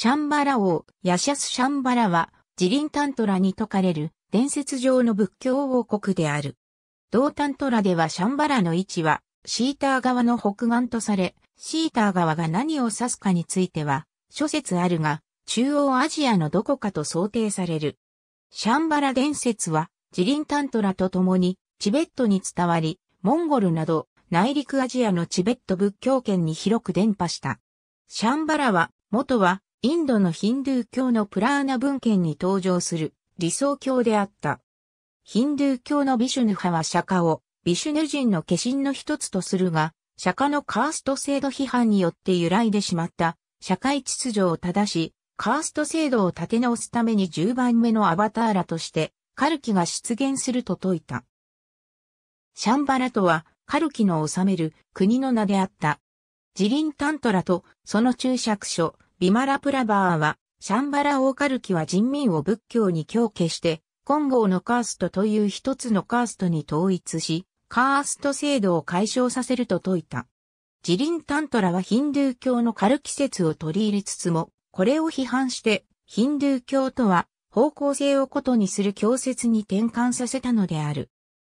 シャンバラ王、ヤシャス・シャンバラは、ジリンタントラに説かれる伝説上の仏教王国である。同タントラではシャンバラの位置は、シーター側の北岸とされ、シーター側が何を指すかについては、諸説あるが、中央アジアのどこかと想定される。シャンバラ伝説は、ジリンタントラと共に、チベットに伝わり、モンゴルなど、内陸アジアのチベット仏教圏に広く伝播した。シャンバラは、元は、インドのヒンドゥー教のプラーナ文献に登場する理想教であった。ヒンドゥー教のビシュヌ派は釈迦をビシュヌ人の化身の一つとするが、釈迦のカースト制度批判によって揺らいでしまった社会秩序を正し、カースト制度を立て直すために10番目のアバターらとしてカルキが出現すると説いた。シャンバラとはカルキの治める国の名であった。ジリンタントラとその注釈書、ビマラ・プラバーは、シャンバラ・オーカルキは人民を仏教に強化して、金剛のカーストという一つのカーストに統一し、カースト制度を解消させると説いた。ジリン・タントラはヒンドゥー教のカルキ説を取り入れつつも、これを批判して、ヒンドゥー教とは方向性を異にする教説に転換させたのである。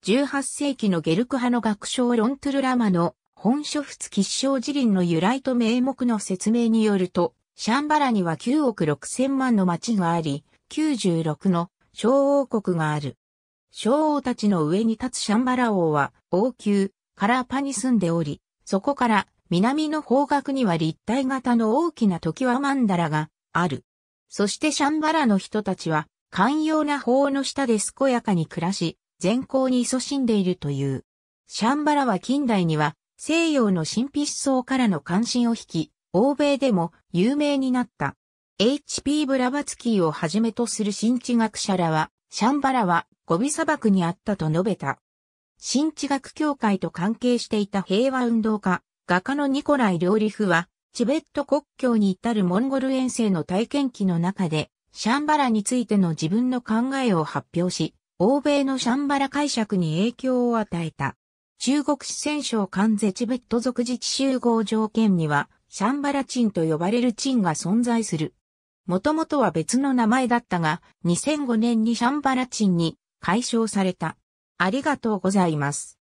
18世紀のゲルク派の学章ロントゥルラマの本書仏吉祥リンの由来と名目の説明によると、シャンバラには9億6千万の町があり、96の小王国がある。小王たちの上に立つシャンバラ王は王宮、カラーパに住んでおり、そこから南の方角には立体型の大きな時はマンダラがある。そしてシャンバラの人たちは寛容な法の下で健やかに暮らし、善行に勤しんでいるという。シャンバラは近代には西洋の神秘思想からの関心を引き、欧米でも有名になった。H.P. ブラバツキーをはじめとする新知学者らは、シャンバラはゴビ砂漠にあったと述べた。新知学協会と関係していた平和運動家、画家のニコライ・リフは、チベット国境に至るモンゴル遠征の体験記の中で、シャンバラについての自分の考えを発表し、欧米のシャンバラ解釈に影響を与えた。中国四川省関税チベット族自治集合条件には、シャンバラチンと呼ばれるチンが存在する。もともとは別の名前だったが、2005年にシャンバラチンに解消された。ありがとうございます。